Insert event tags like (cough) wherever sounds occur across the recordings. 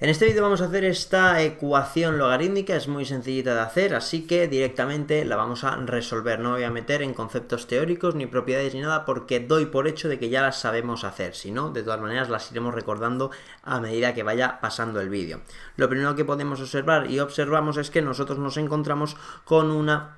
En este vídeo vamos a hacer esta ecuación logarítmica, es muy sencillita de hacer, así que directamente la vamos a resolver. No voy a meter en conceptos teóricos ni propiedades ni nada porque doy por hecho de que ya las sabemos hacer. Si no, de todas maneras las iremos recordando a medida que vaya pasando el vídeo. Lo primero que podemos observar y observamos es que nosotros nos encontramos con una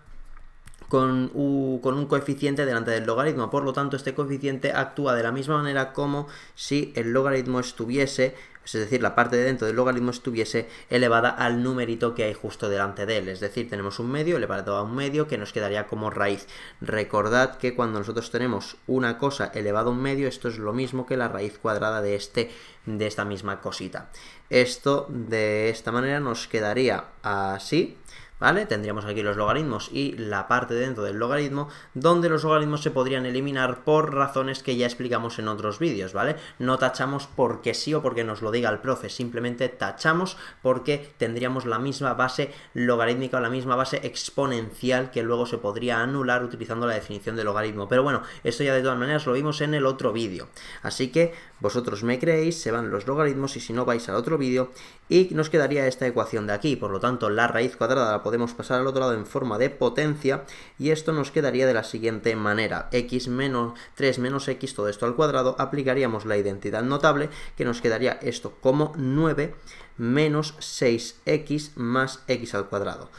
con, un coeficiente delante del logaritmo. Por lo tanto, este coeficiente actúa de la misma manera como si el logaritmo estuviese es decir, la parte de dentro del logaritmo estuviese elevada al numerito que hay justo delante de él, es decir, tenemos un medio elevado a un medio que nos quedaría como raíz. Recordad que cuando nosotros tenemos una cosa elevada a un medio, esto es lo mismo que la raíz cuadrada de, este, de esta misma cosita. Esto de esta manera nos quedaría así, ¿vale? Tendríamos aquí los logaritmos y la parte dentro del logaritmo, donde los logaritmos se podrían eliminar por razones que ya explicamos en otros vídeos, ¿vale? No tachamos porque sí o porque nos lo diga el profe, simplemente tachamos porque tendríamos la misma base logarítmica o la misma base exponencial que luego se podría anular utilizando la definición de logaritmo. Pero bueno, esto ya de todas maneras lo vimos en el otro vídeo. Así que vosotros me creéis, se van los logaritmos y si no vais al otro vídeo y nos quedaría esta ecuación de aquí. Por lo tanto, la raíz cuadrada la podemos pasar al otro lado en forma de potencia y esto nos quedaría de la siguiente manera. x menos 3 menos x, todo esto al cuadrado, aplicaríamos la identidad notable que nos quedaría esto como 9 menos 6x más x al cuadrado.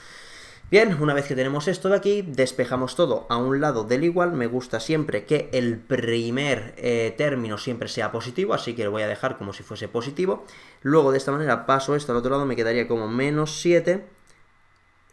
Bien, una vez que tenemos esto de aquí, despejamos todo a un lado del igual. Me gusta siempre que el primer eh, término siempre sea positivo, así que lo voy a dejar como si fuese positivo. Luego de esta manera paso esto al otro lado, me quedaría como menos 7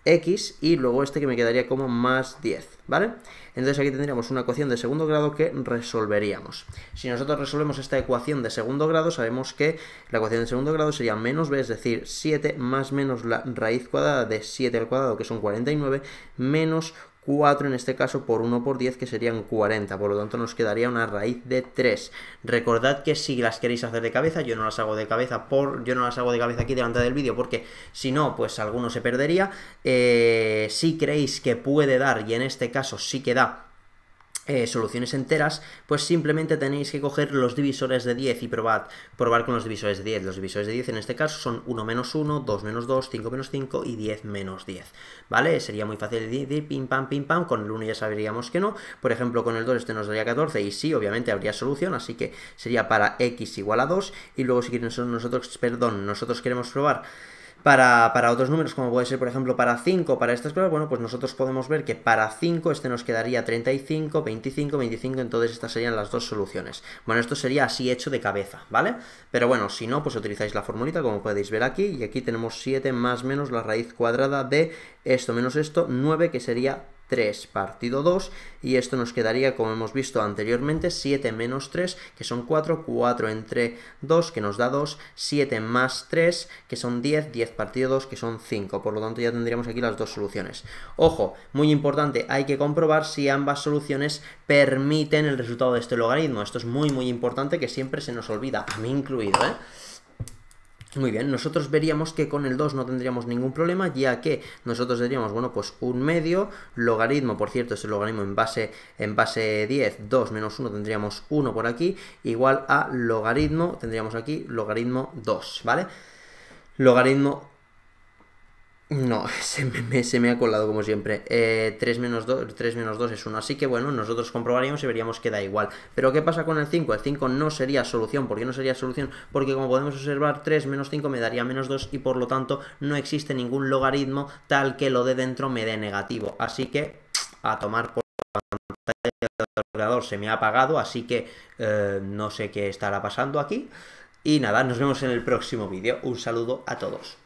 x y luego este que me quedaría como más 10, ¿vale? Entonces aquí tendríamos una ecuación de segundo grado que resolveríamos. Si nosotros resolvemos esta ecuación de segundo grado, sabemos que la ecuación de segundo grado sería menos b, es decir, 7 más menos la raíz cuadrada de 7 al cuadrado, que son 49, menos 4 en este caso por 1 por 10 que serían 40, por lo tanto nos quedaría una raíz de 3. Recordad que si las queréis hacer de cabeza, yo no las hago de cabeza por yo no las hago de cabeza aquí delante del vídeo porque si no, pues alguno se perdería. Eh, si creéis que puede dar y en este caso sí que da eh, soluciones enteras, pues simplemente tenéis que coger los divisores de 10 y probar con los divisores de 10. Los divisores de 10 en este caso son 1 menos 1, 2 menos 2, 5 menos 5 y 10 menos 10. ¿Vale? Sería muy fácil decir pim pam pim pam, con el 1 ya sabríamos que no, por ejemplo con el 2 este nos daría 14 y sí, obviamente habría solución, así que sería para x igual a 2 y luego si quieren nosotros, perdón, nosotros queremos probar para, otros números, como puede ser, por ejemplo, para 5, para estas cosas, bueno, pues nosotros podemos ver que para 5 este nos quedaría 35, 25, 25, entonces estas serían las dos soluciones. Bueno, esto sería así hecho de cabeza, ¿vale? Pero bueno, si no, pues utilizáis la formulita, como podéis ver aquí, y aquí tenemos 7 más menos la raíz cuadrada de esto menos esto, 9, que sería 3 partido 2 y esto nos quedaría como hemos visto anteriormente 7 menos 3 que son 4, 4 entre 2 que nos da 2, 7 más 3 que son 10, 10 partido 2 que son 5, por lo tanto ya tendríamos aquí las dos soluciones. Ojo, muy importante, hay que comprobar si ambas soluciones permiten el resultado de este logaritmo, esto es muy muy importante que siempre se nos olvida, a mí incluido, ¿eh? Muy bien, nosotros veríamos que con el 2 no tendríamos ningún problema, ya que nosotros diríamos, bueno, pues un medio, logaritmo, por cierto, es el logaritmo en base, en base 10, 2 menos 1 tendríamos 1 por aquí, igual a logaritmo, tendríamos aquí logaritmo 2, ¿vale? Logaritmo no, (laughs) se me, ha colado como siempre. 3 eh, menos 2, 3 menos es 1. Así que bueno, nosotros comprobaríamos y veríamos que da igual. Pero ¿qué pasa con el 5? El 5 no sería solución. ¿Por qué no sería solución? Porque como podemos observar, 3 menos 5 me daría menos 2 y por lo tanto no existe ningún logaritmo tal que lo de dentro me dé negativo. Así que a tomar por ordenador se me ha apagado, así que eh, no sé qué estará pasando aquí. Y nada, nos vemos en el próximo vídeo. Un saludo a todos.